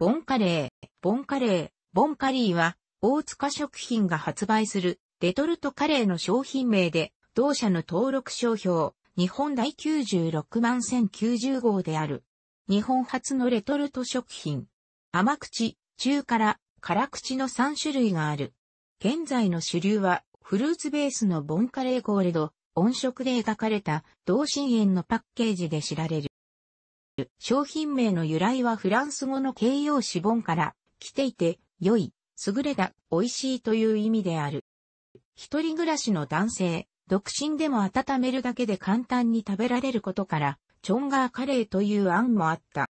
ボンカレー、ボンカレー、ボンカリーは、大塚食品が発売する、レトルトカレーの商品名で、同社の登録商標、日本第96万1090号である。日本初のレトルト食品。甘口、中辛、辛口の3種類がある。現在の主流は、フルーツベースのボンカレーゴールド、音色で描かれた同心円のパッケージで知られる。商品名の由来はフランス語の形容詞ボンから来ていて、良い、優れた、美味しいという意味である。一人暮らしの男性、独身でも温めるだけで簡単に食べられることから、チョンガーカレーという案もあった。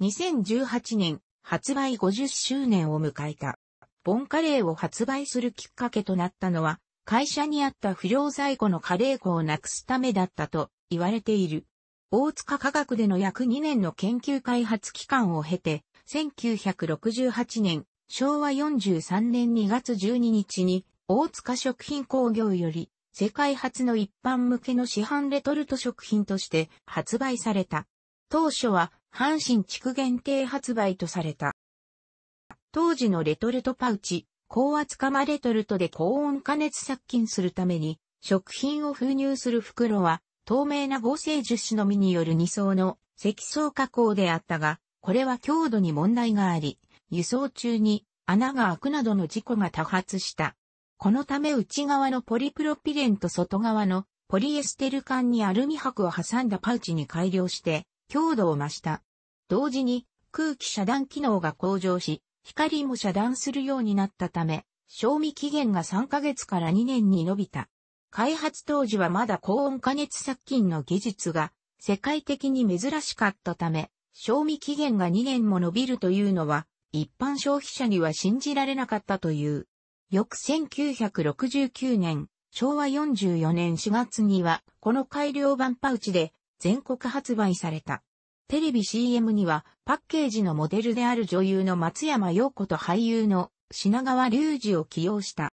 2018年、発売50周年を迎えた。ボンカレーを発売するきっかけとなったのは、会社にあった不良在庫のカレー粉をなくすためだったと言われている。大塚科学での約2年の研究開発期間を経て、1968年、昭和43年2月12日に、大塚食品工業より、世界初の一般向けの市販レトルト食品として発売された。当初は、阪神地区限定発売とされた。当時のレトルトパウチ、高圧釜レトルトで高温加熱殺菌するために、食品を封入する袋は、透明な合成樹脂のみによる二層の積層加工であったが、これは強度に問題があり、輸送中に穴が開くなどの事故が多発した。このため内側のポリプロピレンと外側のポリエステル管にアルミ箔を挟んだパウチに改良して強度を増した。同時に空気遮断機能が向上し、光も遮断するようになったため、賞味期限が3ヶ月から2年に伸びた。開発当時はまだ高温加熱殺菌の技術が世界的に珍しかったため、賞味期限が2年も伸びるというのは、一般消費者には信じられなかったという。翌1969年、昭和44年4月には、この改良版パウチで全国発売された。テレビ CM には、パッケージのモデルである女優の松山陽子と俳優の品川隆二を起用した。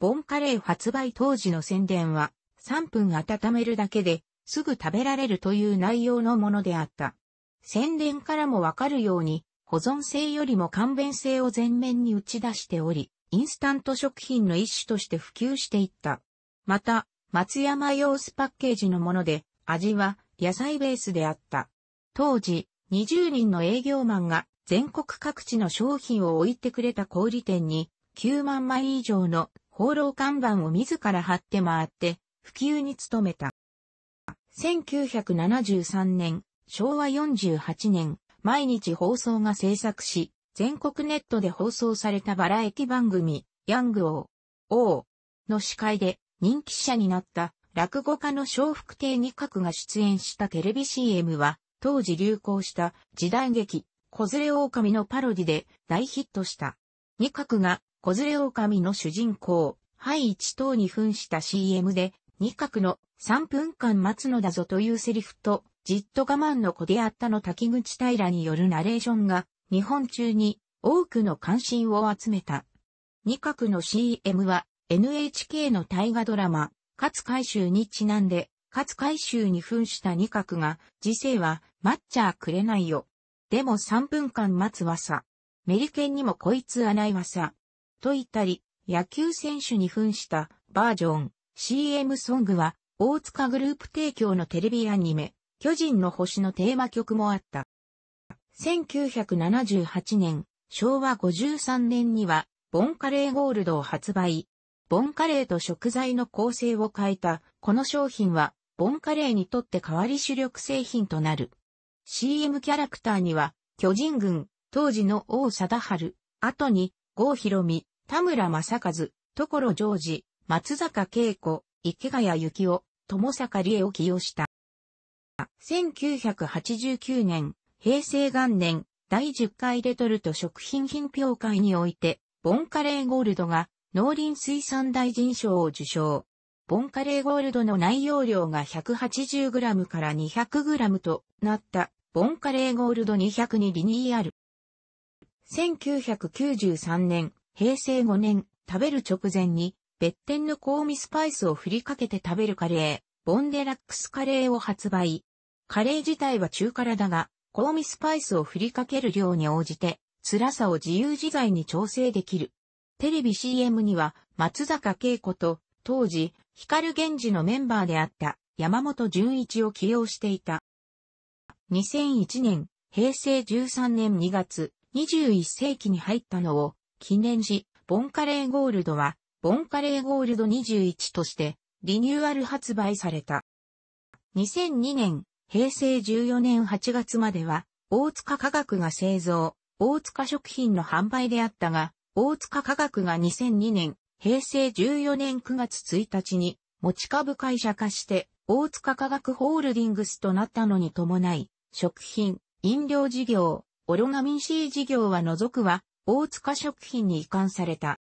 ボンカレー発売当時の宣伝は、3分温めるだけで、すぐ食べられるという内容のものであった。宣伝からもわかるように、保存性よりも簡便性を前面に打ち出しており、インスタント食品の一種として普及していった。また、松山用スパッケージのもので、味は野菜ベースであった。当時、20人の営業マンが全国各地の商品を置いてくれた小売店に、9万枚以上の放浪看板を自ら貼って回って、普及に努めた。1973年、昭和48年、毎日放送が制作し、全国ネットで放送されたバラエティ番組、ヤング王、王の司会で人気者になった落語家の笑福亭二角が出演したテレビ CM は、当時流行した時代劇、小連れ狼のパロディで大ヒットした。二角が小連れ狼の主人公、ハイ一等に扮した CM で、二角の3分間待つのだぞというセリフと、じっと我慢の子であったの滝口平によるナレーションが、日本中に多くの関心を集めた。二角の CM は、NHK の大河ドラマ、勝海舟にちなんで、勝海舟に扮した二角が、時世は待っちゃくれないよ。でも3分間待つわさ。メリケンにもこいつはないわさ。と言ったり、野球選手に扮したバージョン、CM ソングは、大塚グループ提供のテレビアニメ、巨人の星のテーマ曲もあった。1978年、昭和53年には、ボンカレーゴールドを発売。ボンカレーと食材の構成を変えた、この商品は、ボンカレーにとって代わり主力製品となる。CM キャラクターには、巨人軍、当時の王貞治、後に、郷ひろみ、田村正和、所ジョージ、松坂恵子、池谷幸夫、友坂理恵を起用した。1989年、平成元年、第10回レトルト食品品評会において、ボンカレーゴールドが農林水産大臣賞を受賞。ボンカレーゴールドの内容量が 180g から 200g となったボンカレーゴールド200にリニーアル。1993年、平成5年、食べる直前に、別店の香味スパイスを振りかけて食べるカレー、ボンデラックスカレーを発売。カレー自体は中辛だが、香味スパイスを振りかける量に応じて、辛さを自由自在に調整できる。テレビ CM には、松坂慶子と、当時、光源氏のメンバーであった、山本淳一を起用していた。2001年、平成13年2月、21世紀に入ったのを、記念時、ボンカレーゴールドは、ボンカレーゴールド21として、リニューアル発売された。2002年、平成14年8月までは、大塚科学が製造、大塚食品の販売であったが、大塚科学が2002年、平成14年9月1日に、持ち株会社化して、大塚科学ホールディングスとなったのに伴い、食品、飲料事業、オロガミン C 事業は除くは、大塚食品に移管された。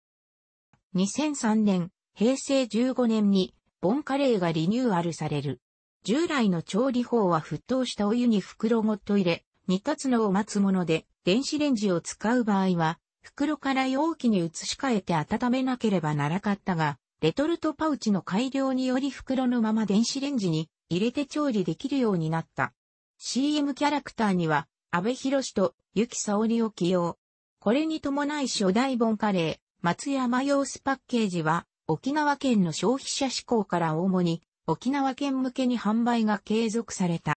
2003年、平成15年に、ボンカレーがリニューアルされる。従来の調理法は沸騰したお湯に袋ごと入れ、煮立つのを待つもので、電子レンジを使う場合は、袋から容器に移し替えて温めなければならかったが、レトルトパウチの改良により袋のまま電子レンジに入れて調理できるようになった。CM キャラクターには、安部博とゆきさおりを起用。これに伴い初代ボンカレー、松山用スパッケージは、沖縄県の消費者志向から主に、沖縄県向けに販売が継続された。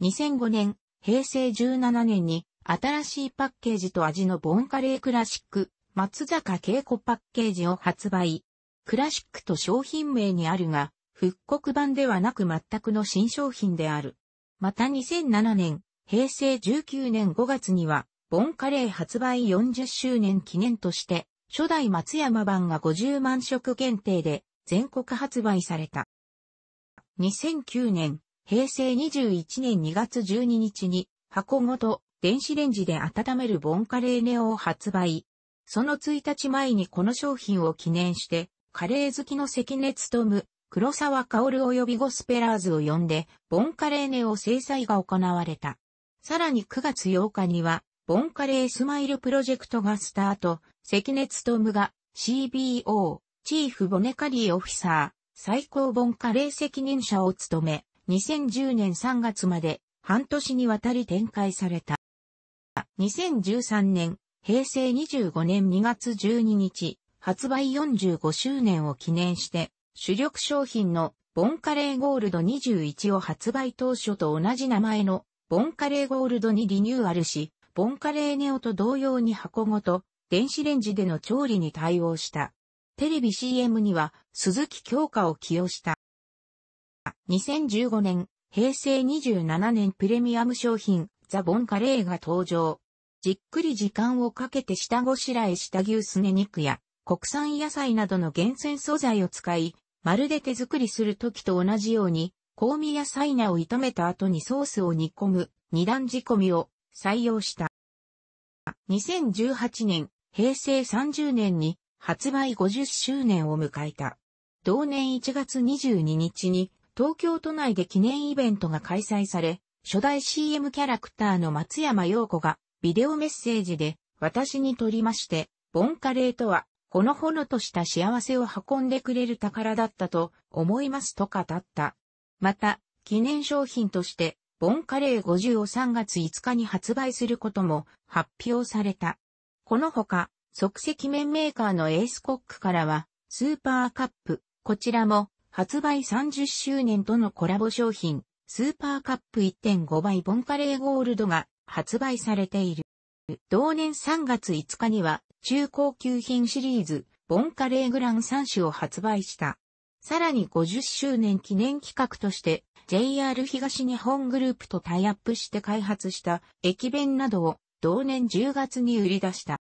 2005年、平成17年に、新しいパッケージと味のボンカレークラシック、松坂稽子パッケージを発売。クラシックと商品名にあるが、復刻版ではなく全くの新商品である。また2007年、平成19年5月には、ボンカレー発売40周年記念として、初代松山版が50万食限定で全国発売された。2009年、平成21年2月12日に箱ごと電子レンジで温めるボンカレーネオを発売。その1日前にこの商品を記念して、カレー好きの関根勤、黒沢香織及びゴスペラーズを呼んで、ボンカレーネオ制裁が行われた。さらに9月8日には、ボンカレースマイルプロジェクトがスタート、関根勤が CBO、チーフボネカリーオフィサー、最高ボンカレー責任者を務め、2010年3月まで半年にわたり展開された。2013年、平成25年2月12日、発売45周年を記念して、主力商品のボンカレーゴールド21を発売当初と同じ名前のボンカレーゴールドにリニューアルし、ボンカレーネオと同様に箱ごと電子レンジでの調理に対応した。テレビ CM には鈴木京香を起用した。2015年、平成27年プレミアム商品、ザ・ボンカレーが登場。じっくり時間をかけて下ごしらえした牛すね肉や国産野菜などの厳選素材を使い、まるで手作りする時と同じように、香味野菜菜を炒めた後にソースを煮込む二段仕込みを採用した。2018年、平成30年に発売50周年を迎えた。同年1月22日に東京都内で記念イベントが開催され、初代 CM キャラクターの松山陽子がビデオメッセージで私にとりまして、ボンカレーとは、このほのとした幸せを運んでくれる宝だったと思いますと語った。また、記念商品としてボンカレー50を3月5日に発売することも発表された。このほか、即席麺メーカーのエースコックからは、スーパーカップ、こちらも発売30周年とのコラボ商品、スーパーカップ1.5倍ボンカレーゴールドが発売されている。同年3月5日には中高級品シリーズボンカレーグラン3種を発売した。さらに50周年記念企画として JR 東日本グループとタイアップして開発した駅弁などを同年10月に売り出した。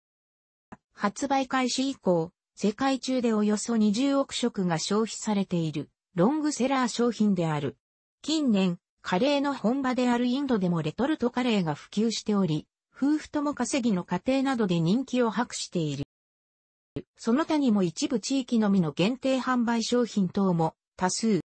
発売開始以降、世界中でおよそ20億食が消費されているロングセラー商品である。近年、カレーの本場であるインドでもレトルトカレーが普及しており、夫婦とも稼ぎの家庭などで人気を博している。その他にも一部地域のみの限定販売商品等も多数。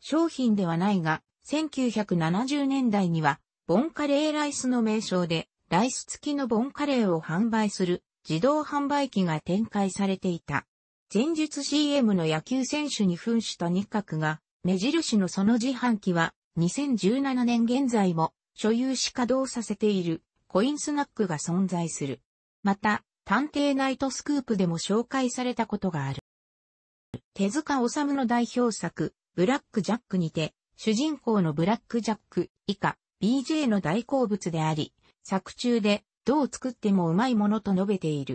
商品ではないが、1970年代には、ボンカレーライスの名称で、ライス付きのボンカレーを販売する自動販売機が展開されていた。前述 CM の野球選手に扮した日閣が、目印のその自販機は、2017年現在も所有し稼働させているコインスナックが存在する。また、探偵ナイトスクープでも紹介されたことがある。手塚治虫の代表作、ブラックジャックにて、主人公のブラックジャック以下 BJ の大好物であり、作中でどう作ってもうまいものと述べている。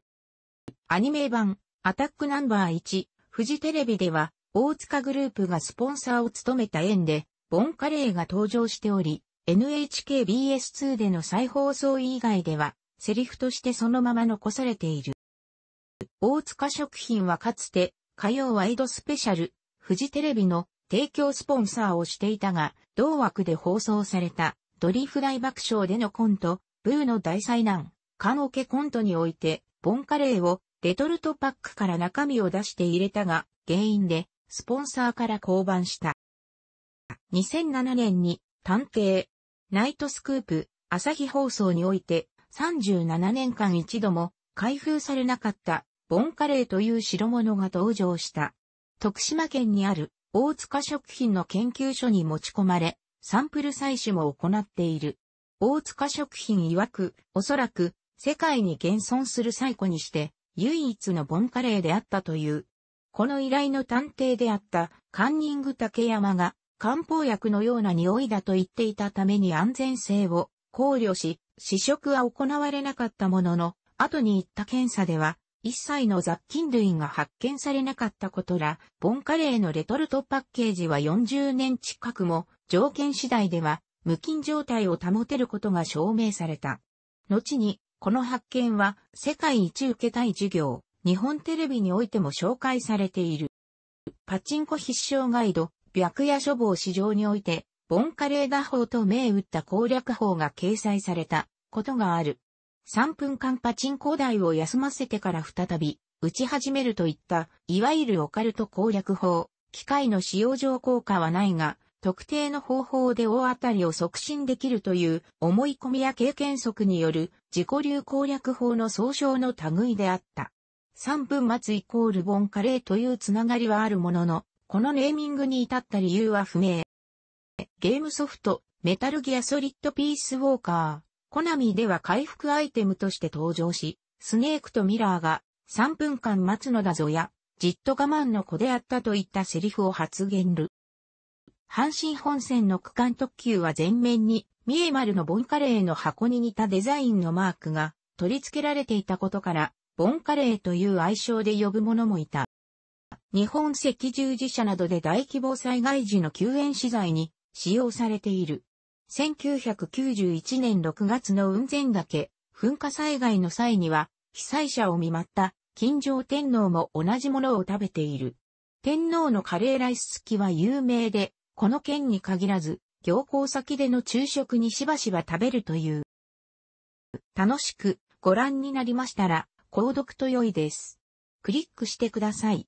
アニメ版、アタックナンバー1、フジテレビでは、大塚グループがスポンサーを務めた縁で、ボンカレーが登場しており、NHKBS2 での再放送以外では、セリフとしてそのまま残されている。大塚食品はかつて、火曜ワイドスペシャル、フジテレビの提供スポンサーをしていたが、同枠で放送された、ドリフ大爆笑でのコント、ブーの大災難、ンオケコントにおいて、ボンカレーをレトルトパックから中身を出して入れたが、原因で、スポンサーから降板した。2007年に、探偵、ナイトスクープ、朝日放送において、37年間一度も開封されなかったボンカレーという白物が登場した。徳島県にある大塚食品の研究所に持ち込まれ、サンプル採取も行っている。大塚食品曰く、おそらく世界に現存する最古にして唯一のボンカレーであったという。この依頼の探偵であったカンニング竹山が漢方薬のような匂いだと言っていたために安全性を考慮し、試食は行われなかったものの、後に行った検査では、一切の雑菌類が発見されなかったことら、ボンカレーのレトルトパッケージは40年近くも、条件次第では、無菌状態を保てることが証明された。後に、この発見は、世界一受けたい授業、日本テレビにおいても紹介されている。パチンコ必勝ガイド、白夜処方市場において、ボンカレー打法と銘打った攻略法が掲載されたことがある。3分間パチンコ台を休ませてから再び打ち始めるといった、いわゆるオカルト攻略法、機械の使用上効果はないが、特定の方法で大当たりを促進できるという思い込みや経験則による自己流攻略法の総称の類であった。3分末イコールボンカレーというつながりはあるものの、このネーミングに至った理由は不明。ゲームソフト、メタルギアソリッドピースウォーカー、コナミでは回復アイテムとして登場し、スネークとミラーが3分間待つのだぞや、じっと我慢の子であったといったセリフを発言る。阪神本線の区間特急は前面に、三重丸のボンカレーの箱に似たデザインのマークが取り付けられていたことから、ボンカレーという愛称で呼ぶ者もいた。日本赤十字社などで大規模災害時の救援資材に使用されている。1991年6月の雲仙岳、噴火災害の際には、被災者を見舞った金城天皇も同じものを食べている。天皇のカレーライス付きは有名で、この県に限らず、行幸先での昼食にしばしば食べるという。楽しくご覧になりましたら、購読と良いです。クリックしてください。